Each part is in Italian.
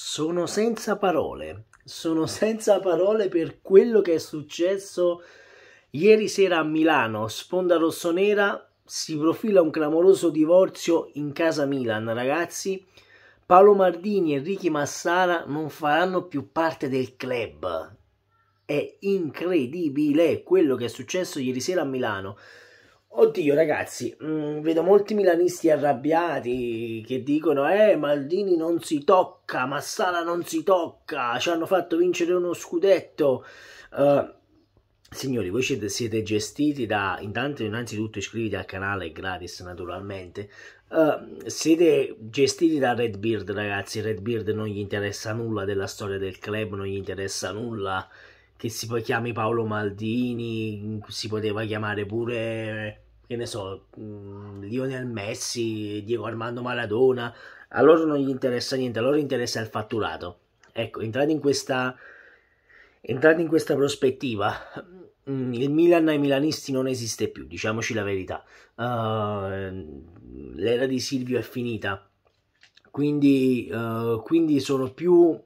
sono senza parole, sono senza parole per quello che è successo ieri sera a Milano, sponda rossonera, si profila un clamoroso divorzio in casa Milan, ragazzi. Paolo Mardini e Ricky Massara non faranno più parte del club. È incredibile quello che è successo ieri sera a Milano. Oddio ragazzi, mh, mm, vedo molti milanisti arrabbiati che dicono eh Maldini non si tocca, Massala non si tocca, ci hanno fatto vincere uno scudetto. Uh, signori, voi siete, siete, gestiti da... intanto innanzitutto iscriviti al canale gratis naturalmente. Uh, siete gestiti da Redbeard ragazzi, Redbeard non gli interessa nulla della storia del club, non gli interessa nulla che si chiami Paolo Maldini, si poteva chiamare pure, che ne so, mm, Lionel Messi, Diego Armando Maradona, a loro non gli interessa niente, a loro interessa il fatturato. Ecco, entrate in questa, entrate in questa prospettiva, mm, il Milan ai milanisti non esiste più, diciamoci la verità. Uh, l'era di Silvio è finita, quindi, uh, quindi sono più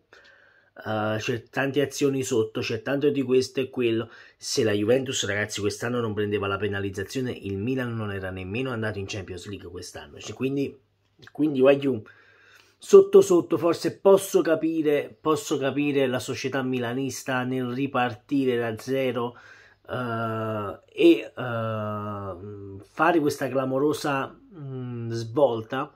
Uh, c'è tante azioni sotto, c'è tanto di questo e quello. Se la Juventus, ragazzi, quest'anno non prendeva la penalizzazione, il Milan non era nemmeno andato in Champions League quest'anno. Cioè, quindi, quindi Wagyu, sotto sotto, forse posso capire, posso capire la società milanista nel ripartire da zero uh, e uh, fare questa clamorosa mh, mm, svolta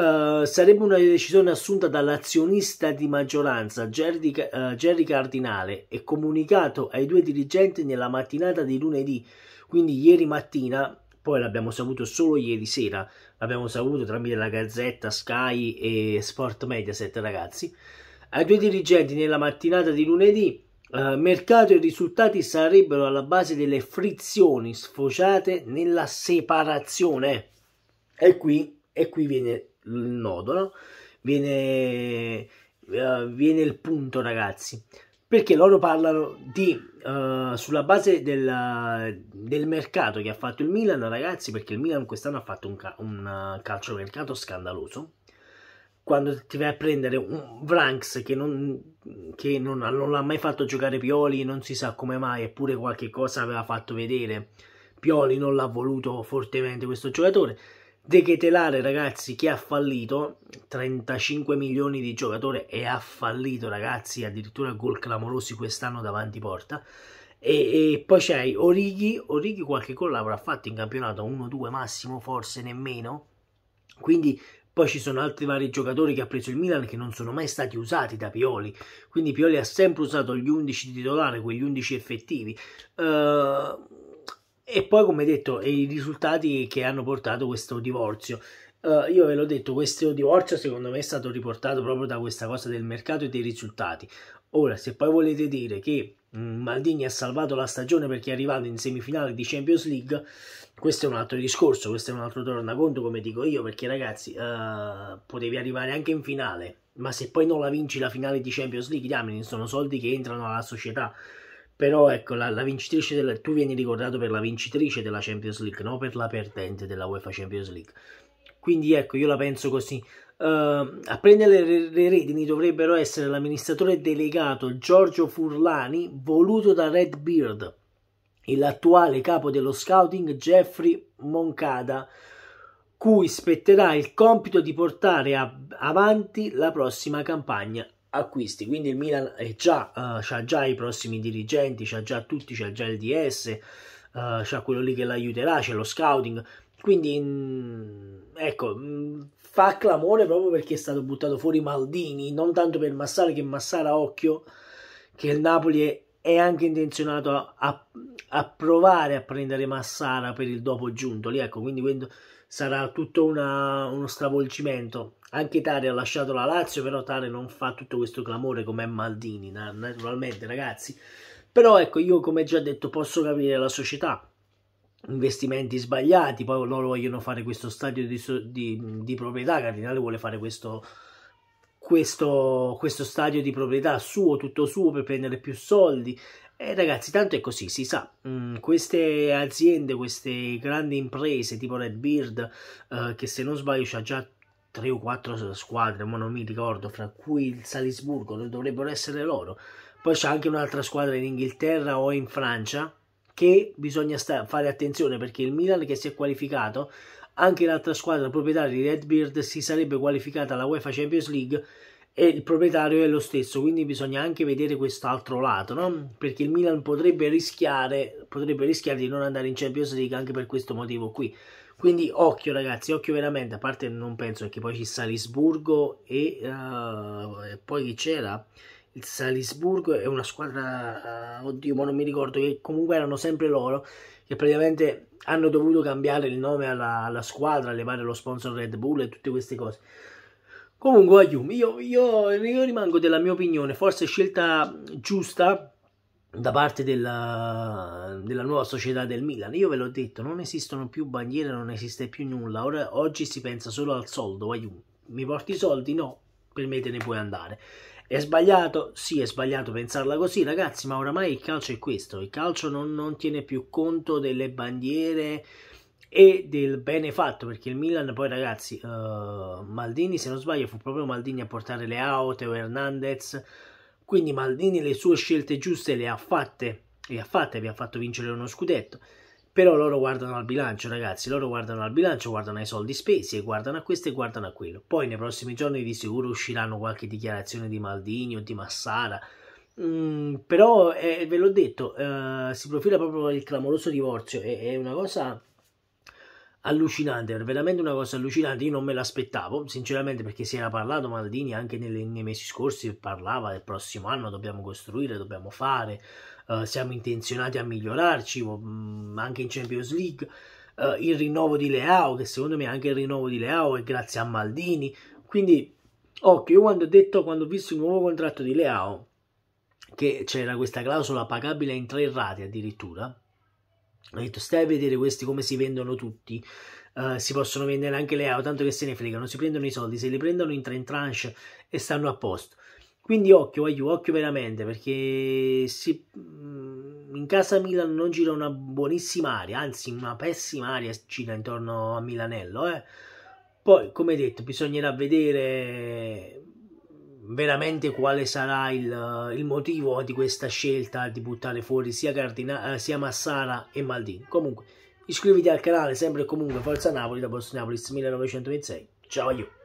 eh, sarebbe una decisione assunta dall'azionista di maggioranza Jerry, uh, Jerry, Cardinale e comunicato ai due dirigenti nella mattinata di lunedì, quindi ieri mattina, poi l'abbiamo saputo solo ieri sera, l'abbiamo saputo tramite la Gazzetta, Sky e Sport Mediaset ragazzi, ai due dirigenti nella mattinata di lunedì uh, mercato e risultati sarebbero alla base delle frizioni sfociate nella separazione. E qui e qui viene il nodolo, viene, uh, viene il punto ragazzi, perché loro parlano di, uh, sulla base della, del mercato che ha fatto il Milan ragazzi, perché il Milan quest'anno ha fatto un, ca- un eh, calciomercato scandaloso, quando ti vai a prendere un Vranks che, non, non, non, l'ha mai fatto giocare Pioli, non si sa come mai, eppure qualche cosa aveva fatto vedere. Pioli non l'ha voluto fortemente questo giocatore. Dechetelare, ragazzi, che ha fallito, 35 milioni di giocatore e ha fallito, ragazzi, addirittura gol clamorosi quest'anno davanti porta. E, e poi c'è Orighi, Orighi qualche gol l'avrà fatto in campionato, 1-2 massimo, forse nemmeno. Quindi poi ci sono altri vari giocatori che ha preso il Milan che non sono mai stati usati da Pioli. Quindi Pioli ha sempre usato gli 11 titolari, quegli 11 effettivi. Uh, e poi, come detto, i risultati che hanno portato questo divorzio. Uh, io ve l'ho detto, questo divorzio secondo me è stato riportato proprio da questa cosa del mercato e dei risultati. Ora, se poi volete dire che mm, Maldini ha salvato la stagione perché è arrivato in semifinale di Champions League, questo è un altro discorso, questo è un altro tornaconto, come dico io, perché ragazzi, uh, potevi arrivare anche in finale, ma se poi non la vinci la finale di Champions League, diamine, sono soldi che entrano alla società. Però ecco, la, la vincitrice della, tu vieni ricordato per la vincitrice della Champions League, non per la perdente della UEFA Champions League. Quindi ecco, io la penso così. Uh, a prendere le, le redini dovrebbero essere l'amministratore delegato Giorgio Furlani, voluto da Red Beard, e l'attuale capo dello scouting Jeffrey Moncada, cui spetterà il compito di portare avanti la prossima campagna acquisti. Quindi il Milan è già, uh, eh, ha già i prossimi dirigenti, ha già tutti, ha già il DS, uh, eh, ha quello lì che l'aiuterà, c'è lo scouting. Quindi, mh, mm, ecco, mh, mm, fa clamore proprio perché è stato buttato fuori Maldini, non tanto per Massara che Massara, occhio, che il Napoli è è anche intenzionato a, a, a, provare a prendere Massara per il dopo Giuntoli, ecco, quindi sarà tutto una, uno stravolgimento. Anche Tare ha lasciato la Lazio, però Tare non fa tutto questo clamore come Maldini, naturalmente ragazzi. Però ecco, io come già detto posso capire la società, investimenti sbagliati, poi loro vogliono fare questo stadio di, di, di proprietà, Cardinale vuole fare questo questo, questo stadio di proprietà suo, tutto suo, per prendere più soldi. E ragazzi, tanto è così, si sa, mh, mm, queste aziende, queste grandi imprese tipo Red Beard, eh, che se non sbaglio c'ha già tre o quattro squadre, ma non mi ricordo, fra cui il Salisburgo, dovrebbero essere loro. Poi c'è anche un'altra squadra in Inghilterra o in Francia, che bisogna fare attenzione perché il Milan che si è qualificato anche l'altra squadra proprietaria di Redbeard si sarebbe qualificata alla UEFA Champions League e il proprietario è lo stesso, quindi bisogna anche vedere quest'altro lato, no? Perché il Milan potrebbe rischiare, potrebbe rischiare di non andare in Champions League anche per questo motivo qui. Quindi occhio ragazzi, occhio veramente, a parte non penso che poi ci Salisburgo e, uh, e poi chi c'era? il Salisburgo e una squadra, eh, oddio, ma non mi ricordo, che comunque erano sempre loro, che praticamente hanno dovuto cambiare il nome alla, alla squadra, levare lo sponsor Red Bull e tutte queste cose. Comunque, Ayumi, io, io, io rimango della mia opinione, forse scelta giusta da parte della, della, nuova società del Milan. Io ve l'ho detto, non esistono più bandiere, non esiste più nulla. Ora, oggi si pensa solo al soldo. Ayumi. Mi porti i soldi? No, per me te ne puoi andare. È sbagliato? Sì, è sbagliato pensarla così, ragazzi, ma oramai il calcio è questo. Il calcio non, non tiene più conto delle bandiere e del bene fatto perché il Milan poi ragazzi uh, Maldini se non sbaglio fu proprio Maldini a portare le aute o Hernandez quindi Maldini le sue scelte giuste le ha fatte le ha fatte vi ha fatto vincere uno scudetto però loro guardano al bilancio, ragazzi, loro guardano al bilancio, guardano ai soldi spesi e guardano a questo e guardano a quello. Poi nei prossimi giorni di sicuro usciranno qualche dichiarazione di Maldini o di Massara. Mm, però eh, ve l'ho detto, eh, si profila proprio il clamoroso divorzio e è una cosa allucinante, veramente una cosa allucinante, io non me l'aspettavo, sinceramente perché si era parlato Maldini anche nelle, nei mesi scorsi, parlava del prossimo anno dobbiamo costruire, dobbiamo fare, uh, siamo intenzionati a migliorarci, mh, mm, anche in Champions League, uh, il rinnovo di Leao, che secondo me anche il rinnovo di Leao è grazie a Maldini, quindi occhio, io quando ho detto, quando ho visto il nuovo contratto di Leao, che c'era questa clausola pagabile in tre rate addirittura, ho detto stai a vedere questi come si vendono tutti Uh, si possono vendere anche le auto, tanto che se ne fregano, si prendono i soldi, se li prendono in tre tranche e stanno a posto. Quindi occhio, voglio, occhio veramente, perché si, mm, in casa Milan non gira una buonissima aria, anzi una pessima aria gira intorno a Milanello. Eh. Poi, come detto, bisognerà vedere veramente quale sarà il, il, motivo di questa scelta di buttare fuori sia, Cardina, eh, sia Massara e Maldini. Comunque, iscriviti al canale, sempre e comunque Forza Napoli da Boston Napolis 1926. Ciao! a Io.